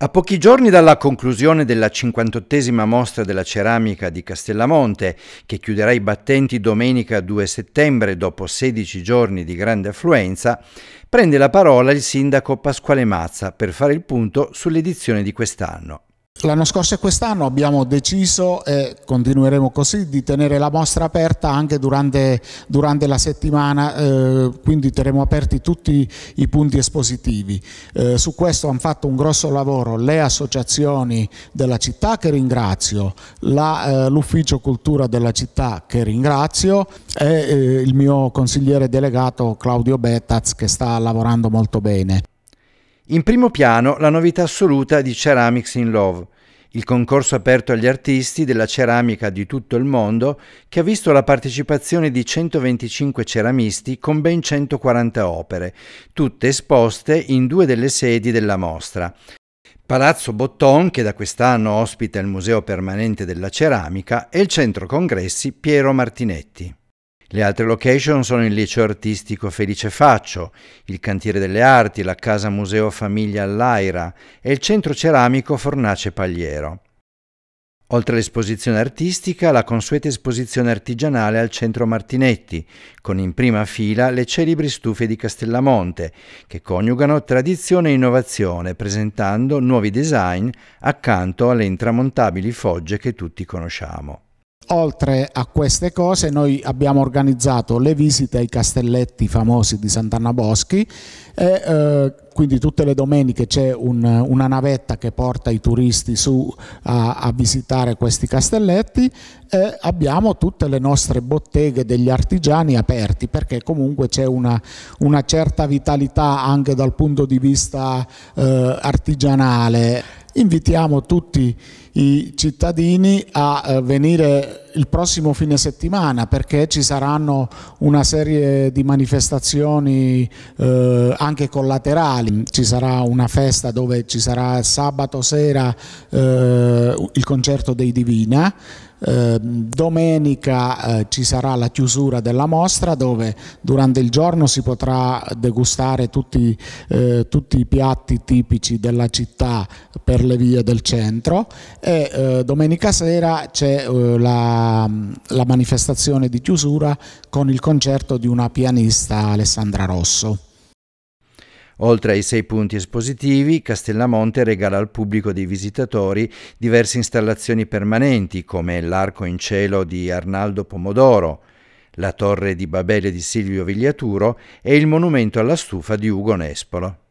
A pochi giorni dalla conclusione della 58esima mostra della ceramica di Castellamonte, che chiuderà i battenti domenica 2 settembre dopo 16 giorni di grande affluenza, prende la parola il sindaco Pasquale Mazza per fare il punto sull'edizione di quest'anno. L'anno scorso e quest'anno abbiamo deciso e continueremo così di tenere la mostra aperta anche durante, durante la settimana, eh, quindi terremo aperti tutti i punti espositivi. Eh, su questo hanno fatto un grosso lavoro le associazioni della città che ringrazio, eh, l'ufficio eh, cultura della città che ringrazio e eh, il mio consigliere delegato Claudio Bettaz che sta lavorando molto bene. In primo piano la novità assoluta di Ceramics in Love, il concorso aperto agli artisti della ceramica di tutto il mondo che ha visto la partecipazione di 125 ceramisti con ben 140 opere, tutte esposte in due delle sedi della mostra. Palazzo Botton, che da quest'anno ospita il Museo Permanente della Ceramica, e il Centro Congressi Piero Martinetti. Le altre location sono il liceo artistico Felice Faccio, il cantiere delle arti, la casa museo Famiglia all'Aira e il centro ceramico Fornace Pagliero. Oltre all'esposizione artistica, la consueta esposizione artigianale al centro Martinetti, con in prima fila le celebri stufe di Castellamonte, che coniugano tradizione e innovazione, presentando nuovi design accanto alle intramontabili fogge che tutti conosciamo. Oltre a queste cose noi abbiamo organizzato le visite ai castelletti famosi di Sant'Anna Boschi e eh, quindi tutte le domeniche c'è un, una navetta che porta i turisti su a, a visitare questi castelletti e abbiamo tutte le nostre botteghe degli artigiani aperti perché comunque c'è una, una, certa vitalità anche dal punto di vista eh, artigianale invitiamo tutti i cittadini a eh, venire il prossimo fine settimana perché ci saranno una serie di manifestazioni eh, anche collaterali, ci sarà una festa dove ci sarà sabato sera eh, il concerto dei Divina eh, domenica eh, ci sarà la chiusura della mostra dove durante il giorno si potrà degustare tutti, eh, tutti i piatti tipici della città per le vie del centro e eh, domenica sera c'è eh, la, la manifestazione di chiusura con il concerto di una pianista Alessandra Rosso. Oltre ai sei punti espositivi, Castellamonte regala al pubblico dei visitatori diverse installazioni permanenti, come l'arco in cielo di Arnaldo Pomodoro, la torre di Babele di Silvio Vigliaturo e il monumento alla stufa di Ugo Nespolo.